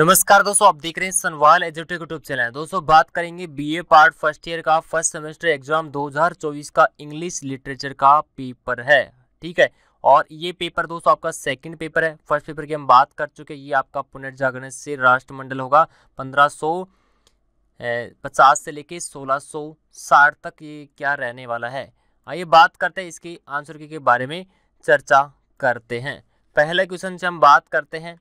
नमस्कार दोस्तों आप देख रहे हैं सनवाल एजुटेक यूट्यूब चैनल दोस्तों बात करेंगे बीए पार्ट फर्स्ट ईयर का फर्स्ट सेमेस्टर एग्जाम 2024 का इंग्लिश लिटरेचर का पेपर है ठीक है और ये पेपर दोस्तों आपका सेकंड पेपर है फर्स्ट पेपर की हम बात कर चुके हैं ये आपका पुनर्जागरण से राष्ट्रमंडल होगा पंद्रह पचास से लेके सोलह सौ साठ तक ये क्या रहने वाला है आइए बात करते हैं इसके आंसर के बारे में चर्चा करते हैं पहले क्वेश्चन से हम बात करते हैं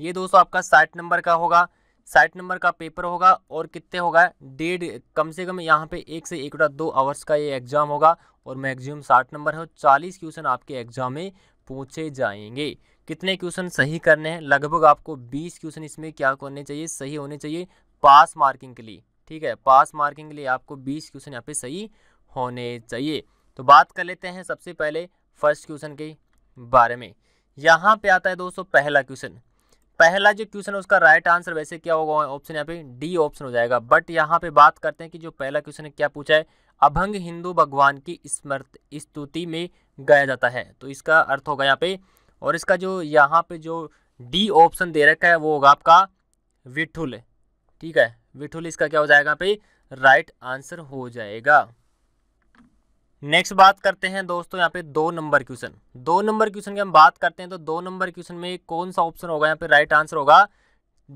ये दोस्तों आपका साठ नंबर का होगा साठ नंबर का पेपर होगा और कितने होगा डेढ़ कम से कम यहाँ पे एक से एक दो आवर्स का ये एग्ज़ाम होगा और मैक्सिमम साठ नंबर है और चालीस क्वेश्चन आपके एग्ज़ाम में पूछे जाएंगे कितने क्वेश्चन सही करने हैं लगभग आपको बीस क्वेश्चन इसमें क्या करने चाहिए सही होने चाहिए पास मार्किंग के लिए ठीक है पास मार्किंग के लिए आपको बीस क्वेश्चन यहाँ पे सही होने चाहिए तो बात कर लेते हैं सबसे पहले फर्स्ट क्वेश्चन के बारे में यहाँ पे आता है दोस्तों पहला क्वेश्चन पहला जो क्वेश्चन है उसका राइट आंसर वैसे क्या होगा ऑप्शन यहाँ पे डी ऑप्शन हो जाएगा बट यहाँ पे बात करते हैं कि जो पहला क्वेश्चन है क्या पूछा है अभंग हिंदू भगवान की स्मृत स्तुति में गाया जाता है तो इसका अर्थ होगा यहाँ पे और इसका जो यहाँ पे जो डी ऑप्शन दे रखा है वो होगा आपका विठुल ठीक है विठुल इसका क्या हो जाएगा यहाँ पे राइट आंसर हो जाएगा नेक्स्ट बात करते हैं दोस्तों यहाँ पे दो नंबर क्वेश्चन दो नंबर क्वेश्चन की हम बात करते हैं तो दो नंबर क्वेश्चन में कौन सा ऑप्शन होगा यहाँ पे राइट आंसर होगा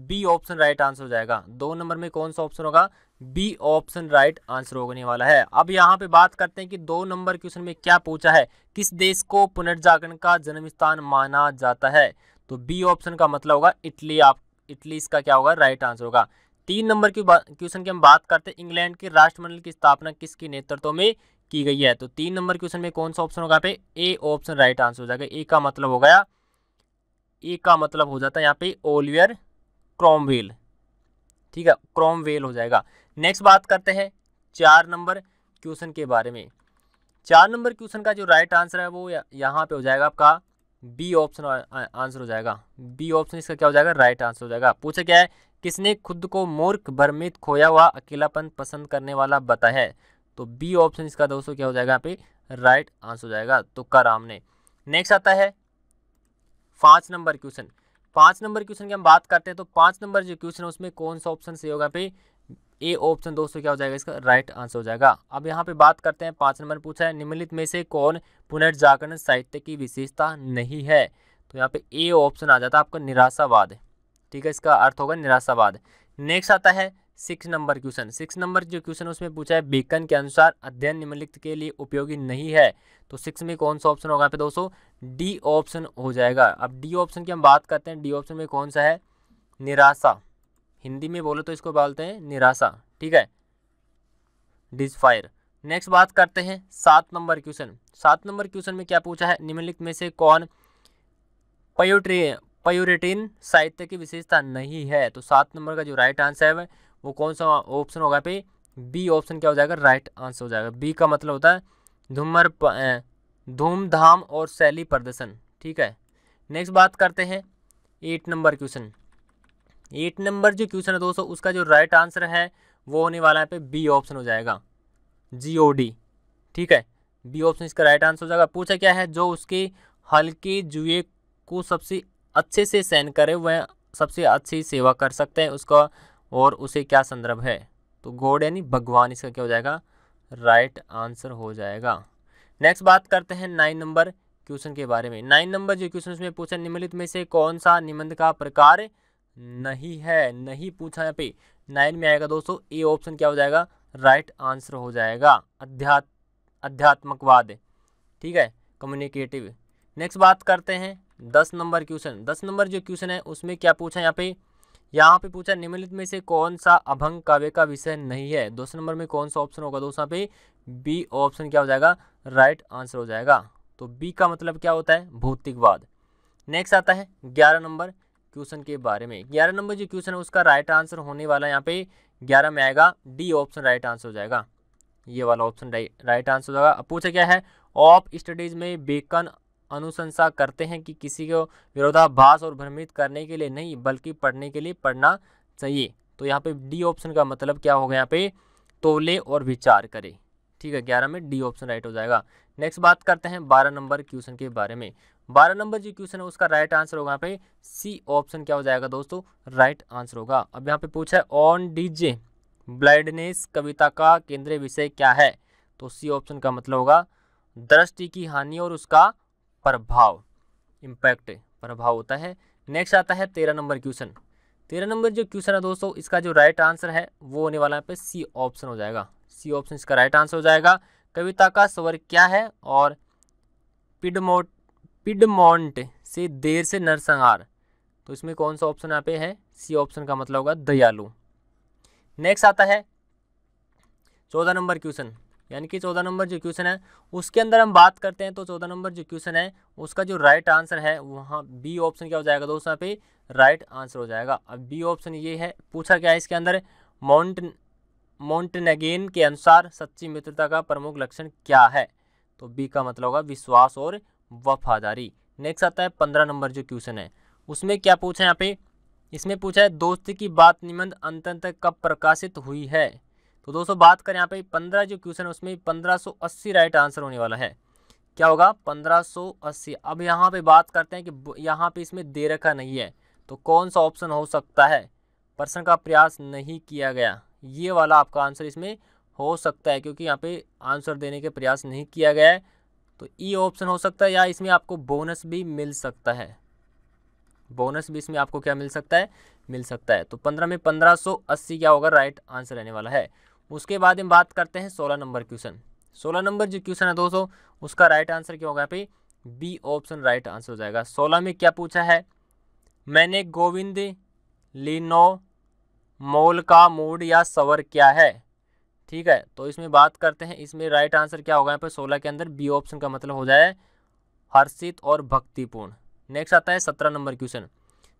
बी ऑप्शन राइट आंसर हो जाएगा दो नंबर में कौन सा ऑप्शन होगा बी ऑप्शन राइट आंसर होने वाला है अब यहाँ पे बात करते हैं कि दो नंबर क्वेश्चन में क्या पूछा है किस देश को पुनर्जागरण का जन्म स्थान माना जाता है तो बी ऑप्शन का मतलब होगा इटली आप इटली इसका क्या होगा राइट आंसर होगा तीन नंबर की क्वेश्चन की हम बात करते हैं इंग्लैंड के राष्ट्रमंडल की स्थापना किसके नेतृत्व में की गई है तो तीन नंबर क्वेश्चन में कौन सा ऑप्शन होगा पे ए ऑप्शन राइट आंसर हो जाएगा ए का मतलब हो गया ए का मतलब हो जाता है यहाँ पे ओलियर क्रॉमवेल ठीक है क्रोमवेल हो जाएगा नेक्स्ट बात करते हैं चार नंबर क्वेश्चन के बारे में चार नंबर क्वेश्चन का जो राइट आंसर है वो यहाँ पे हो जाएगा आपका बी ऑप्शन आंसर हो जाएगा बी ऑप्शन इसका क्या हो जाएगा राइट आंसर हो जाएगा पूछा क्या है किसने खुद को मूर्ख भ्रमित खोया हुआ अकेलापन पसंद करने वाला बताया है तो बी ऑप्शन इसका दोस्तों क्या हो जाएगा यहाँ पे राइट आंसर हो जाएगा तुक्का राम ने नेक्स्ट आता है पांच नंबर क्वेश्चन पांच नंबर क्वेश्चन की हम बात करते हैं तो पांच नंबर जो क्वेश्चन है उसमें कौन सा ऑप्शन सही होगा पे ए ऑप्शन दोस्तों क्या हो जाएगा इसका राइट आंसर हो जाएगा अब यहाँ पे बात करते हैं पांच नंबर पूछा है निम्नलिखित में से कौन पुनर्जागरण साहित्य की विशेषता नहीं है तो यहाँ पे ए ऑप्शन आ जाता है आपका निराशावाद ठीक है इसका अर्थ होगा निराशावाद नेक्स्ट आता है six number question six number जो क्वेश्चन उसमें पूछा है बीकन के अनुसार अध्ययन निम्नलिखित के लिए उपयोगी नहीं है तो सिक्स में कौन सा ऑप्शन होगा पे दोस्तों डी ऑप्शन हो जाएगा अब डी ऑप्शन की हम बात करते हैं डी ऑप्शन में कौन सा है निराशा हिंदी में बोलो तो इसको बोलते हैं निराशा ठीक है डिजफायर नेक्स्ट बात करते हैं सात नंबर क्वेश्चन सात नंबर क्वेश्चन में क्या पूछा है निम्नलिखित में से कौन पयोट्री पयोरिटीन साहित्य की विशेषता नहीं है तो सात नंबर का जो राइट आंसर है वो कौन सा ऑप्शन होगा पे बी ऑप्शन क्या हो जाएगा राइट आंसर हो जाएगा बी का मतलब होता है धूमर धूमधाम और शैली प्रदर्शन ठीक है नेक्स्ट बात करते हैं eight number question eight number जो क्वेश्चन है दोस्तों उसका जो राइट आंसर है वो होने वाला है पे बी ऑप्शन हो जाएगा जी ओ डी ठीक है बी ऑप्शन इसका राइट आंसर हो जाएगा पूछा क्या है जो उसके हल्के जुए को सबसे अच्छे से सहन करे वह सबसे अच्छी सेवा कर सकते हैं उसका और उसे क्या संदर्भ है तो गॉड यानी भगवान इसका क्या हो जाएगा राइट आंसर हो जाएगा नेक्स्ट बात करते हैं नाइन नंबर क्वेश्चन के बारे में नाइन नंबर जो क्वेश्चन में पूछा निम्नलिखित में से कौन सा निबंध का प्रकार नहीं है नहीं पूछा यहाँ पे नाइन में आएगा दोस्तों ए ऑप्शन क्या हो जाएगा राइट आंसर हो जाएगा अध्यात् अध्यात्मकवाद ठीक है कम्युनिकेटिव नेक्स्ट बात करते हैं दस नंबर क्वेश्चन दस नंबर जो क्वेश्चन है उसमें क्या पूछा यहाँ पे यहाँ पे पूछा निम्नलिखित में से कौन सा अभंग काव्य का विषय नहीं है दूसरे नंबर में कौन सा ऑप्शन होगा दोस्तों पे बी ऑप्शन क्या हो जाएगा राइट आंसर हो जाएगा तो बी का मतलब क्या होता है भौतिकवाद नेक्स्ट आता है ग्यारह नंबर क्वेश्चन के बारे में ग्यारह नंबर जो क्वेश्चन है उसका राइट आंसर होने वाला यहाँ पे ग्यारह में आएगा डी ऑप्शन राइट आंसर हो जाएगा ये वाला ऑप्शन राइट आंसर हो जाएगा अब पूछा क्या है ऑफ स्टडीज में बेकन अनुशंसा करते हैं कि किसी को विरोधाभास और भ्रमित करने के लिए नहीं बल्कि पढ़ने के लिए पढ़ना चाहिए तो यहाँ पे डी ऑप्शन का मतलब क्या होगा यहाँ पे तोले और विचार करे ठीक है ग्यारह में डी ऑप्शन राइट हो जाएगा नेक्स्ट बात करते हैं बारह नंबर क्वेश्चन के बारे में बारह नंबर जो क्वेश्चन है उसका राइट आंसर होगा यहाँ पे सी ऑप्शन क्या हो जाएगा दोस्तों राइट आंसर होगा अब यहाँ पे पूछा है ऑन डीजे ब्लाइंडनेस कविता का केंद्रीय विषय क्या है तो सी ऑप्शन का मतलब होगा दृष्टि की हानि और उसका प्रभाव इम्पैक्ट प्रभाव होता है नेक्स्ट आता है तेरह नंबर क्वेश्चन तेरह नंबर जो क्वेश्चन है दोस्तों इसका जो राइट आंसर है वो होने वाला है पे सी ऑप्शन हो जाएगा सी ऑप्शन इसका राइट आंसर हो जाएगा कविता का स्वर क्या है और पिडमोट पिडमोंट से देर से नरसंहार तो इसमें कौन सा ऑप्शन यहाँ पे है सी ऑप्शन का मतलब होगा दयालु नेक्स्ट आता है चौदह नंबर क्वेश्चन यानी कि चौदह नंबर जो क्वेश्चन है उसके अंदर हम बात करते हैं तो चौदह नंबर जो क्वेश्चन है उसका जो राइट आंसर है वहाँ बी ऑप्शन क्या हो जाएगा दोस्तों यहाँ पे राइट आंसर हो जाएगा अब बी ऑप्शन ये है पूछा क्या है इसके अंदर माउंट माउंटनेगेन के अनुसार सच्ची मित्रता का प्रमुख लक्षण क्या है तो बी का मतलब होगा विश्वास और वफादारी नेक्स्ट आता है पंद्रह नंबर जो क्वेश्चन है उसमें क्या पूछा है यहाँ पे इसमें पूछा है दोस्ती की बात निबंध अंत तक कब प्रकाशित हुई है तो दोस्तों बात करें यहाँ पे पंद्रह जो क्वेश्चन है उसमें पंद्रह सौ अस्सी राइट आंसर होने वाला है क्या होगा पंद्रह सौ अस्सी अब यहाँ पे बात करते हैं कि यहाँ पे इसमें दे रखा नहीं है तो कौन सा ऑप्शन हो सकता है प्रश्न का प्रयास नहीं किया गया ये वाला आपका आंसर इसमें हो सकता है क्योंकि यहाँ पे आंसर देने के प्रयास नहीं किया गया है तो ई e ऑप्शन हो सकता है या इसमें आपको बोनस भी मिल सकता है बोनस भी इसमें आपको क्या मिल सकता है मिल सकता है तो पंद्रह में पंद्रह सौ अस्सी क्या होगा राइट आंसर रहने वाला है उसके बाद हम बात करते हैं सोलह नंबर क्वेश्चन सोलह नंबर जो क्वेश्चन है दोस्तों उसका राइट आंसर क्या होगा भाई बी ऑप्शन राइट आंसर हो जाएगा सोलह में क्या पूछा है मैंने गोविंद लिनो मोल का मूड या सवर क्या है ठीक है तो इसमें बात करते हैं इसमें राइट आंसर क्या होगा यहाँ पर सोलह के अंदर बी ऑप्शन का मतलब हो जाए हर्षित और भक्तिपूर्ण नेक्स्ट आता है सत्रह नंबर क्वेश्चन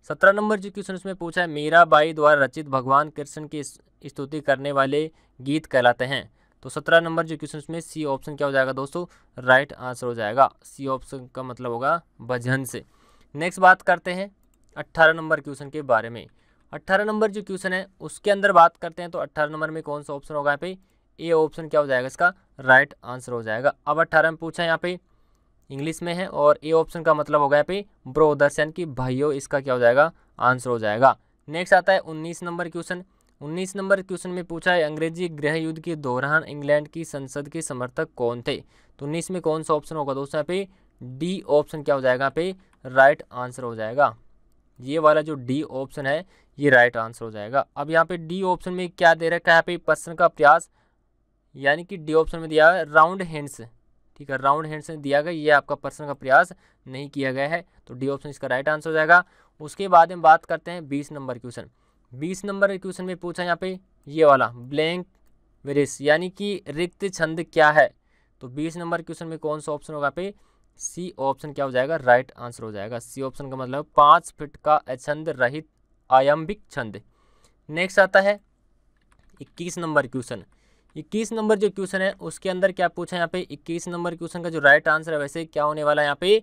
सत्रह नंबर जो क्वेश्चन उसमें पूछा है मीरा बाई द्वारा रचित भगवान कृष्ण की स्तुति करने वाले गीत कहलाते हैं तो सत्रह नंबर जो क्वेश्चन उसमें सी ऑप्शन क्या हो जाएगा दोस्तों राइट आंसर हो जाएगा सी ऑप्शन का मतलब होगा भजन से नेक्स्ट बात करते हैं अट्ठारह नंबर क्वेश्चन के बारे में अट्ठारह नंबर जो क्वेश्चन है उसके अंदर बात करते हैं तो अट्ठारह नंबर में कौन सा ऑप्शन होगा यहाँ पे ए ऑप्शन क्या हो जाएगा इसका राइट आंसर हो जाएगा अब अट्ठारह में पूछा है यहाँ पे इंग्लिश में है और ए ऑप्शन का मतलब हो गया पे ब्रोदर्स यानी कि भाइयों इसका क्या हो जाएगा आंसर हो जाएगा नेक्स्ट आता है उन्नीस नंबर क्वेश्चन उन्नीस नंबर क्वेश्चन में पूछा है अंग्रेजी गृह युद्ध के दौरान इंग्लैंड की संसद के समर्थक कौन थे तो उन्नीस में कौन सा ऑप्शन होगा दोस्तों यहाँ पे डी ऑप्शन क्या हो जाएगा यहाँ पे राइट आंसर हो जाएगा ये वाला जो डी ऑप्शन है ये राइट आंसर हो जाएगा अब यहाँ पे डी ऑप्शन में क्या दे रखा है यहाँ पे प्रश्न का प्रयास यानी कि डी ऑप्शन में दिया है राउंड हैंड्स ठीक है राउंड हैंड से दिया गया ये आपका प्रश्न का प्रयास नहीं किया गया है तो डी ऑप्शन इसका राइट आंसर हो जाएगा उसके बाद हम बात करते हैं बीस नंबर क्वेश्चन बीस नंबर के क्वेश्चन में पूछा यहाँ पे ये वाला ब्लैंक वेरिस यानी कि रिक्त छंद क्या है तो बीस नंबर क्वेश्चन में कौन सा ऑप्शन होगा पे सी ऑप्शन क्या हो जाएगा राइट आंसर हो जाएगा सी ऑप्शन का मतलब पाँच फिट का छंद रहित आयम्बिक छंद नेक्स्ट आता है इक्कीस नंबर क्वेश्चन इक्कीस नंबर जो क्वेश्चन है उसके अंदर क्या पूछा है यहाँ पे इक्कीस नंबर क्वेश्चन का जो राइट आंसर है वैसे क्या होने वाला है यहाँ पे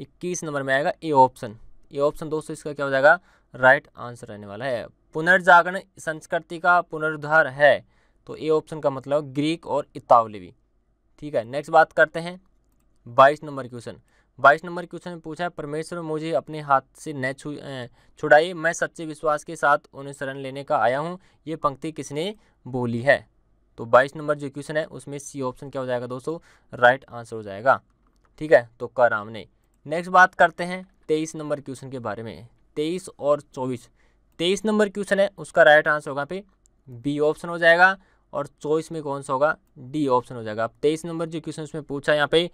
इक्कीस नंबर में आएगा ए ऑप्शन ए ऑप्शन दोस्तों इसका क्या हो जाएगा राइट आंसर रहने वाला है पुनर्जागरण संस्कृति का पुनरुद्धार है तो ए ऑप्शन का मतलब ग्रीक और इतावलीवी ठीक है नेक्स्ट बात करते हैं बाईस नंबर क्वेश्चन बाईस नंबर क्वेश्चन में पूछा है परमेश्वर मुझे अपने हाथ से न छू छुड़ाई मैं सच्चे विश्वास के साथ उन्हें शरण लेने का आया हूँ ये पंक्ति किसने बोली है तो 22 नंबर जो क्वेश्चन है उसमें सी ऑप्शन क्या हो जाएगा दोस्तों राइट आंसर हो जाएगा ठीक है तो तुक्का राम ने नेक्स्ट बात करते हैं तेईस नंबर क्वेश्चन के बारे में तेईस और चौबीस तेईस नंबर क्वेश्चन है उसका राइट आंसर होगा पे बी ऑप्शन हो जाएगा और चौबीस में कौन सा होगा डी ऑप्शन हो जाएगा अब तेईस नंबर जो क्वेश्चन उसमें पूछा यहाँ पे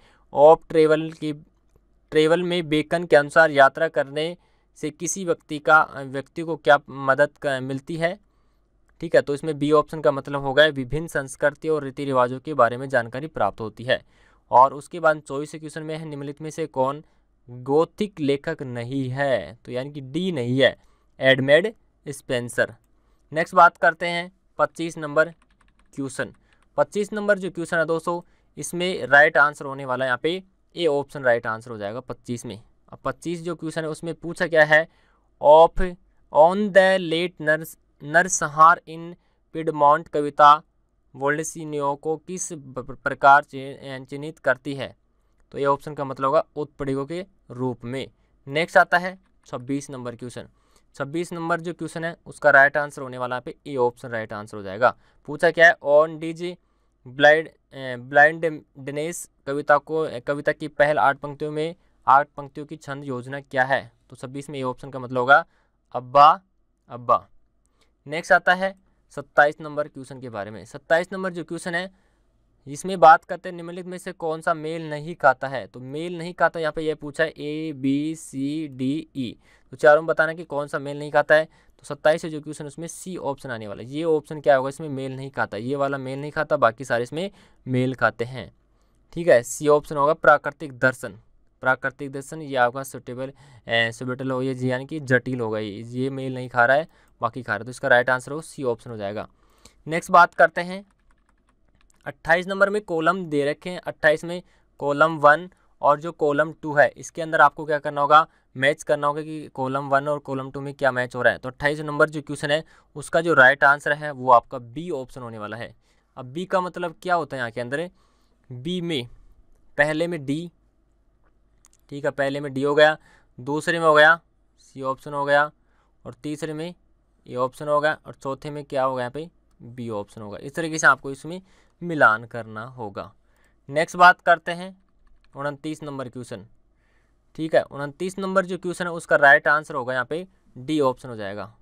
ऑफ ट्रेवल की ट्रेवल में बेकन के अनुसार यात्रा करने से किसी व्यक्ति का व्यक्ति को क्या मदद मिलती है ठीक है तो इसमें बी ऑप्शन का मतलब होगा विभिन्न संस्कृति और रीति रिवाजों के बारे में जानकारी प्राप्त होती है और उसके बाद चौबीस क्वेश्चन में है निम्नलिखित में से कौन गोथिक लेखक नहीं है तो यानी कि डी नहीं है एडमेड स्पेंसर नेक्स्ट बात करते हैं पच्चीस नंबर क्वेश्चन पच्चीस नंबर जो क्वेश्चन है दोस्तों इसमें राइट आंसर होने वाला है यहाँ पे ए ऑप्शन राइट आंसर हो जाएगा पच्चीस में अब पच्चीस जो क्वेश्चन है उसमें पूछा क्या है ऑफ ऑन द लेट नर्स नरसंहार इन पिडमॉन्ट कविता वोल्डसिनियो को किस प्रकार चिन्हित करती है तो ये ऑप्शन का मतलब होगा उत्पीड़कों के रूप में नेक्स्ट आता है छब्बीस नंबर क्वेश्चन छब्बीस नंबर जो क्वेश्चन है उसका राइट आंसर होने वाला पे ए ऑप्शन राइट आंसर हो जाएगा पूछा क्या है ऑन डीजी ब्लाइंड ब्लाइंडनेस कविता को कविता की पहल आठ पंक्तियों में आठ पंक्तियों की छंद योजना क्या है तो छब्बीस में ए ऑप्शन का मतलब होगा अब्बा अब्बा नेक्स्ट आता है सत्ताईस नंबर क्वेश्चन के बारे में सत्ताईस नंबर जो क्वेश्चन है इसमें बात करते हैं निम्नलिखित में से कौन सा मेल नहीं खाता है तो मेल नहीं खाता यहाँ पे यह पूछा है A B C D E तो चारों में बताना कि कौन सा मेल नहीं खाता है तो सत्ताईस जो क्वेश्चन उसमें सी ऑप्शन आने वाला है ये ऑप्शन क्या होगा इसमें मेल नहीं खाता ये वाला मेल नहीं खाता बाकी सारे इसमें मेल खाते हैं ठीक है सी ऑप्शन होगा प्राकृतिक दर्शन प्राकृतिक दर्शन ये आपका सुटेबल सुबेटल हो ये यानी कि जटिल होगा ये ये मेल नहीं खा रहा है बाकी खा रहे तो इसका राइट आंसर हो सी ऑप्शन हो जाएगा नेक्स्ट बात करते हैं अट्ठाईस नंबर में कॉलम दे रखे हैं अट्ठाईस में कॉलम वन और जो कॉलम टू है इसके अंदर आपको क्या करना होगा मैच करना होगा कि कॉलम वन और कॉलम टू में क्या मैच हो रहा है तो अट्ठाईस नंबर जो क्वेश्चन है उसका जो राइट आंसर है वो आपका बी ऑप्शन होने वाला है अब बी का मतलब क्या होता है यहाँ के अंदर बी में पहले में डी ठीक है पहले में डी हो गया दूसरे में हो गया सी ऑप्शन हो गया और तीसरे में ये ऑप्शन होगा और चौथे में क्या होगा यहाँ पे बी ऑप्शन होगा इस तरीके से आपको इसमें मिलान करना होगा नेक्स्ट बात करते हैं उनतीस नंबर क्वेश्चन ठीक है उनतीस नंबर जो क्वेश्चन है उसका राइट आंसर होगा यहाँ पे डी ऑप्शन हो जाएगा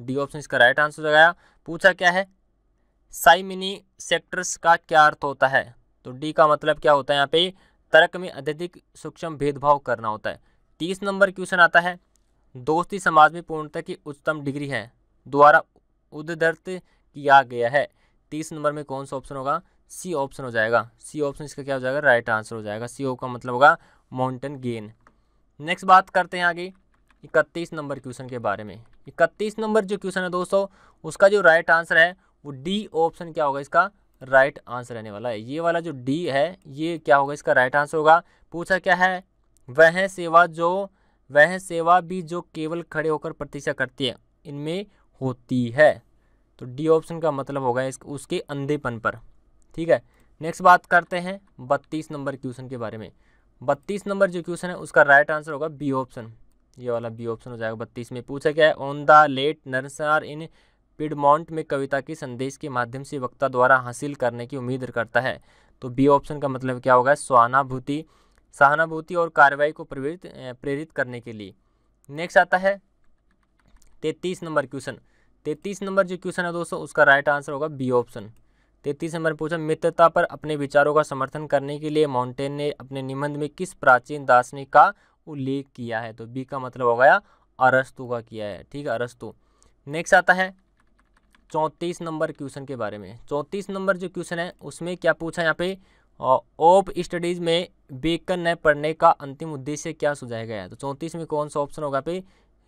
डी ऑप्शन इसका राइट आंसर हो जाएगा पूछा क्या है साइमिनी सेक्टर्स का क्या अर्थ होता है तो डी का मतलब क्या होता है यहाँ पे तर्क में अत्यधिक सूक्ष्म भेदभाव करना होता है तीस नंबर क्वेश्चन आता है दोस्ती समाज में पूर्णता की उच्चतम डिग्री है द्वारा उद्धत किया गया है तीस नंबर में कौन सा ऑप्शन होगा सी ऑप्शन हो जाएगा सी ऑप्शन इसका क्या हो जाएगा राइट आंसर हो जाएगा सी का मतलब होगा माउंटेन गेन नेक्स्ट बात करते हैं आगे इकतीस नंबर क्वेश्चन के बारे में इकतीस नंबर जो क्वेश्चन है दोस्तों उसका जो राइट आंसर है वो डी ऑप्शन क्या होगा इसका राइट आंसर रहने वाला है ये वाला जो डी है ये क्या होगा इसका राइट आंसर होगा पूछा क्या है वह सेवा जो वह सेवा भी जो केवल खड़े होकर प्रतीक्षा करती है इनमें होती है तो डी ऑप्शन का मतलब होगा इस उसके अंधेपन पर ठीक है नेक्स्ट बात करते हैं बत्तीस नंबर क्वेश्चन के बारे में बत्तीस नंबर जो क्वेश्चन है उसका राइट आंसर होगा बी ऑप्शन ये वाला बी ऑप्शन हो जाएगा बत्तीस में पूछा गया है ऑन द लेट नरसार इन पिडमोंट में कविता की संदेश के माध्यम से वक्ता द्वारा हासिल करने की उम्मीद करता है तो बी ऑप्शन का मतलब क्या होगा स्वानाभूति सहानुभूति और कार्रवाई को प्रेरित प्रेरित करने के लिए नेक्स्ट आता है तैतीस नंबर क्वेश्चन तैतीस नंबर जो क्वेश्चन है दोस्तों उसका राइट आंसर होगा बी ऑप्शन तैतीस नंबर पूछा मित्रता पर अपने विचारों का समर्थन करने के लिए माउंटेन ने अपने निबंध में किस प्राचीन दार्शनिक का उल्लेख किया है तो बी का मतलब हो गया अरस्तु का किया है ठीक है अरस्तु नेक्स्ट आता है चौंतीस नंबर क्वेश्चन के बारे में चौंतीस नंबर जो क्वेश्चन है उसमें क्या पूछा यहाँ पे ओप स्टडीज़ में बेकन ने पढ़ने का अंतिम उद्देश्य क्या सुझाया गया है तो चौंतीस में कौन सा ऑप्शन होगा पे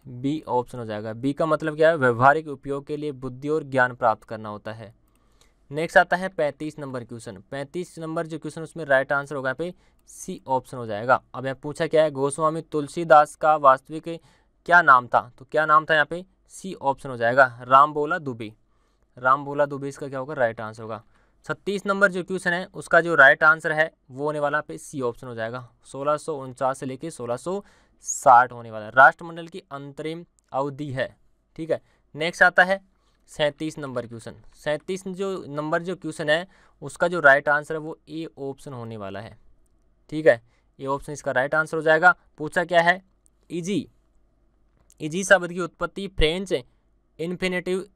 बी ऑप्शन हो जाएगा बी का मतलब क्या है व्यवहारिक उपयोग के लिए बुद्धि और ज्ञान प्राप्त करना होता है नेक्स्ट आता है पैंतीस नंबर क्वेश्चन पैंतीस नंबर जो क्वेश्चन उसमें राइट आंसर होगा पे सी ऑप्शन हो जाएगा अब यहाँ पूछा क्या है गोस्वामी तुलसीदास का वास्तविक क्या नाम था तो क्या नाम था यहाँ पे सी ऑप्शन हो जाएगा राम बोला दुबे राम बोला दुबे इसका क्या होगा राइट आंसर होगा छत्तीस नंबर जो क्वेश्चन है उसका जो राइट आंसर है वो होने वाला पे सी ऑप्शन हो जाएगा सोलह सौ उनचास से लेके सोलह सौ साठ होने वाला है राष्ट्रमंडल की अंतरिम अवधि है ठीक है नेक्स्ट आता है सैंतीस नंबर क्वेश्चन सैंतीस जो नंबर जो क्वेश्चन है उसका जो राइट आंसर है वो ए ऑप्शन होने वाला है ठीक है ए ऑप्शन इसका राइट आंसर हो जाएगा पूछा क्या है इजी इजी शब्द की उत्पत्ति फ्रेंच इन्फिनेटिव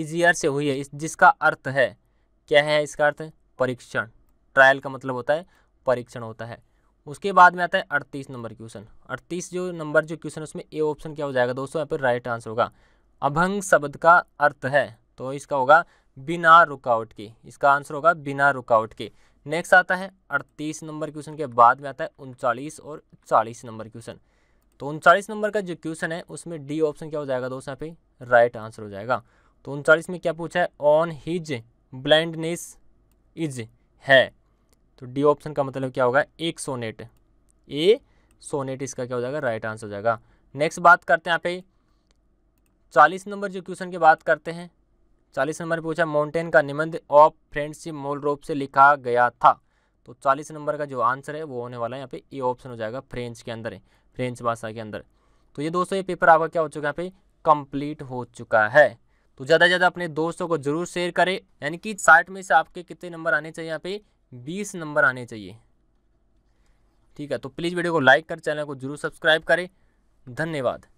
इजियर से हुई है इस जिसका अर्थ है क्या है इसका अर्थ परीक्षण ट्रायल का मतलब होता है परीक्षण होता है उसके बाद में आता है अड़तीस नंबर क्वेश्चन अड़तीस जो नंबर जो क्वेश्चन उसमें ए ऑप्शन क्या हो जाएगा दोस्तों यहाँ पर राइट आंसर होगा अभंग शब्द का अर्थ है तो इसका होगा बिना रुकावट के इसका आंसर होगा बिना रुकावट के नेक्स्ट आता है अड़तीस नंबर क्वेश्चन के बाद में आता है उनचालीस और चालीस नंबर क्वेश्चन तो उनचालीस नंबर का जो क्वेश्चन है उसमें डी ऑप्शन क्या हो जाएगा दोस्तों यहाँ पे राइट आंसर हो जाएगा तो उनचालीस में क्या पूछा है ऑन हिज ब्लाइंडनेस इज है तो डी ऑप्शन का मतलब क्या होगा एक सोनेट ए सोनेट इसका क्या हो जाएगा राइट आंसर हो जाएगा नेक्स्ट बात करते हैं यहाँ पे चालीस नंबर जो क्वेश्चन की बात करते हैं चालीस नंबर पूछा माउंटेन का निबंध ऑफ फ्रेंडशिप मूल रूप से लिखा गया था तो चालीस नंबर का जो आंसर है वो होने वाला है यहाँ पे ए ऑप्शन हो जाएगा फ्रेंच के अंदर है फ्रेंच भाषा के अंदर तो ये दोस्तों ये पेपर आपका क्या हो चुका है यहाँ पे कंप्लीट हो चुका है तो ज़्यादा से ज़्यादा अपने दोस्तों को जरूर शेयर करें यानी कि साठ में से आपके कितने नंबर आने चाहिए यहाँ पे बीस नंबर आने चाहिए ठीक है तो प्लीज़ वीडियो को लाइक कर चैनल को जरूर सब्सक्राइब करें धन्यवाद